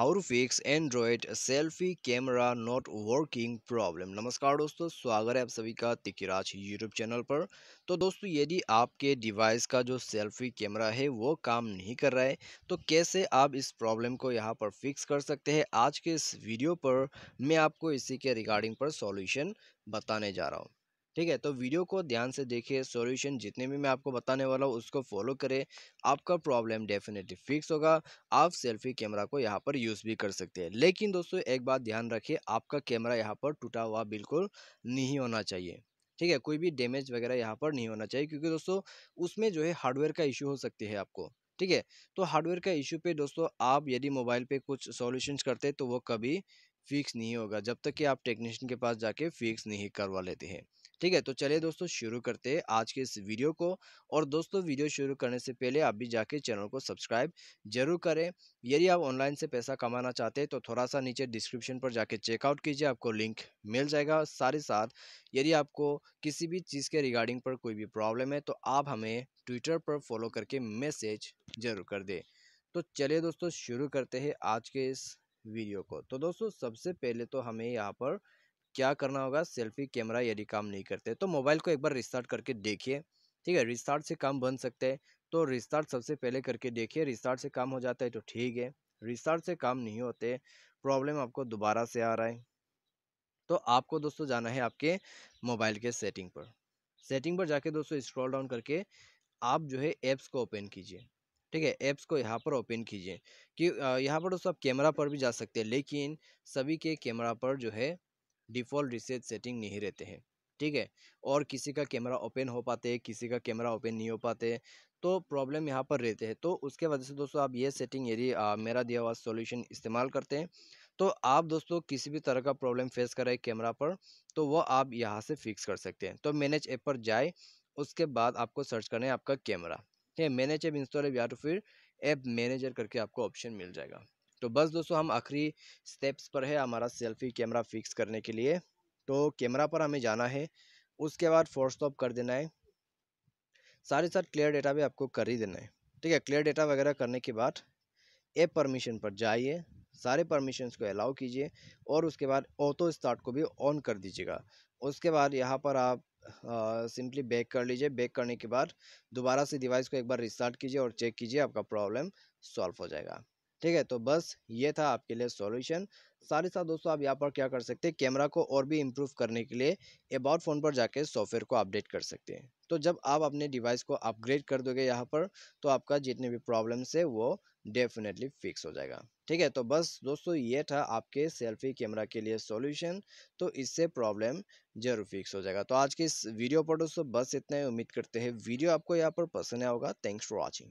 how to fix Android selfie camera not working problem नमस्कार दोस्तों स्वागत है आप सभी का तिकराज यूट्यूब चैनल पर तो दोस्तों यदि आपके डिवाइस का जो सेल्फी कैमरा है वो काम नहीं कर रहा है तो कैसे आप इस प्रॉब्लम को यहाँ पर फिक्स कर सकते हैं आज के इस वीडियो पर मैं आपको इसी के रिगार्डिंग पर सॉल्यूशन बताने जा रहा हूँ ठीक है तो वीडियो को ध्यान से देखिए सॉल्यूशन जितने भी मैं आपको बताने वाला हूँ उसको फॉलो करें आपका प्रॉब्लम डेफिनेटली फिक्स होगा आप सेल्फी कैमरा को यहाँ पर यूज़ भी कर सकते हैं लेकिन दोस्तों एक बात ध्यान रखिए आपका कैमरा यहाँ पर टूटा हुआ बिल्कुल नहीं होना चाहिए ठीक है कोई भी डैमेज वगैरह यहाँ पर नहीं होना चाहिए क्योंकि दोस्तों उसमें जो है हार्डवेयर का इशू हो सकती है आपको ठीक है तो हार्डवेयर का इशू पे दोस्तों आप यदि मोबाइल पे कुछ सॉल्यूशंस करते तो वो कभी फिक्स नहीं होगा जब तक कि आप टेक्नीशियन के पास जाके फिक्स नहीं करवा लेते हैं ठीक है तो चलिए दोस्तों शुरू करते हैं आज के इस वीडियो को और दोस्तों वीडियो शुरू करने से पहले आप भी जाके चैनल को सब्सक्राइब जरूर करें यदि आप ऑनलाइन से पैसा कमाना चाहते हैं तो थोड़ा सा नीचे डिस्क्रिप्शन पर जाके चेकआउट कीजिए आपको लिंक मिल जाएगा साथ ही साथ यदि आपको किसी भी चीज़ के रिगार्डिंग पर कोई भी प्रॉब्लम है तो आप हमें ट्विटर पर फॉलो करके मैसेज जरूर कर दें तो चलिए दोस्तों शुरू करते हैं आज के इस वीडियो को तो दोस्तों सबसे पहले तो हमें यहाँ पर क्या करना होगा सेल्फी कैमरा यदि काम नहीं करते तो मोबाइल को एक बार रिस्टार्ट करके देखिए ठीक है रिस्टार्ट से काम बन सकते हैं तो रिस्टार्ट सबसे पहले करके देखिए रिस्टार्ट से काम हो जाता है तो ठीक है रिस्टार्ट से काम नहीं होते प्रॉब्लम आपको दोबारा से आ रहा है तो आपको दोस्तों जाना है आपके मोबाइल के सेटिंग पर सेटिंग पर जाके दोस्तों स्क्रॉल डाउन करके आप जो है ऐप्स को ओपन कीजिए ठीक है ऐप्स को यहाँ पर ओपन कीजिए कि यहाँ पर दोस्तों आप कैमरा पर भी जा सकते हैं लेकिन सभी के कैमरा पर जो है डिफ़ॉल्ट रिसेट सेटिंग नहीं रहते हैं ठीक है और किसी का कैमरा ओपन हो पाते किसी का कैमरा ओपन नहीं हो पाते तो प्रॉब्लम यहाँ पर रहते हैं तो उसके वजह से दोस्तों आप ये सेटिंग यदि मेरा दिया हुआ सॉल्यूशन इस्तेमाल करते हैं तो आप दोस्तों किसी भी तरह का प्रॉब्लम फेस करें कैमरा पर तो वो आप यहाँ से फिक्स कर सकते हैं तो मैनेज ऐप पर जाए उसके बाद आपको सर्च करना है आपका कैमरा ठीक है मैनेज ऐप इंस्टॉल है या तो फिर ऐप मैनेजर करके आपको ऑप्शन मिल जाएगा तो बस दोस्तों हम आखिरी स्टेप्स पर है हमारा सेल्फी कैमरा फिक्स करने के लिए तो कैमरा पर हमें जाना है उसके बाद फोर तो स्टॉप कर देना है साथ ही साथ क्लियर डेटा भी आपको कर ही देना है ठीक है क्लियर डेटा वगैरह करने के बाद ए परमिशन पर जाइए सारे परमिशंस को अलाउ कीजिए और उसके बाद ऑटो स्टार्ट को भी ऑन कर दीजिएगा उसके बाद यहाँ पर आप सिंपली बैक कर लीजिए बैक करने के बाद दोबारा से डिवाइस को एक बार रिस्टार्ट कीजिए और चेक कीजिए आपका प्रॉब्लम सॉल्व हो जाएगा ठीक है तो बस ये था आपके लिए सॉल्यूशन साथ ही साथ दोस्तों आप यहाँ पर क्या कर सकते हैं कैमरा को और भी इम्प्रूव करने के लिए अबाउट फ़ोन पर जाके सॉफ्टवेयर को अपडेट कर सकते हैं तो जब आप अपने डिवाइस को अपग्रेड कर दोगे यहाँ पर तो आपका जितने भी प्रॉब्लम्स है वो डेफिनेटली फिक्स हो जाएगा ठीक है तो बस दोस्तों ये था आपके सेल्फी कैमरा के लिए सॉल्यूशन तो इससे प्रॉब्लम जरूर फिक्स हो जाएगा तो आज के इस वीडियो पर दोस्तों बस इतना ही उम्मीद करते हैं वीडियो आपको यहाँ पर पसंद आया होगा थैंक्स फॉर वॉचिंग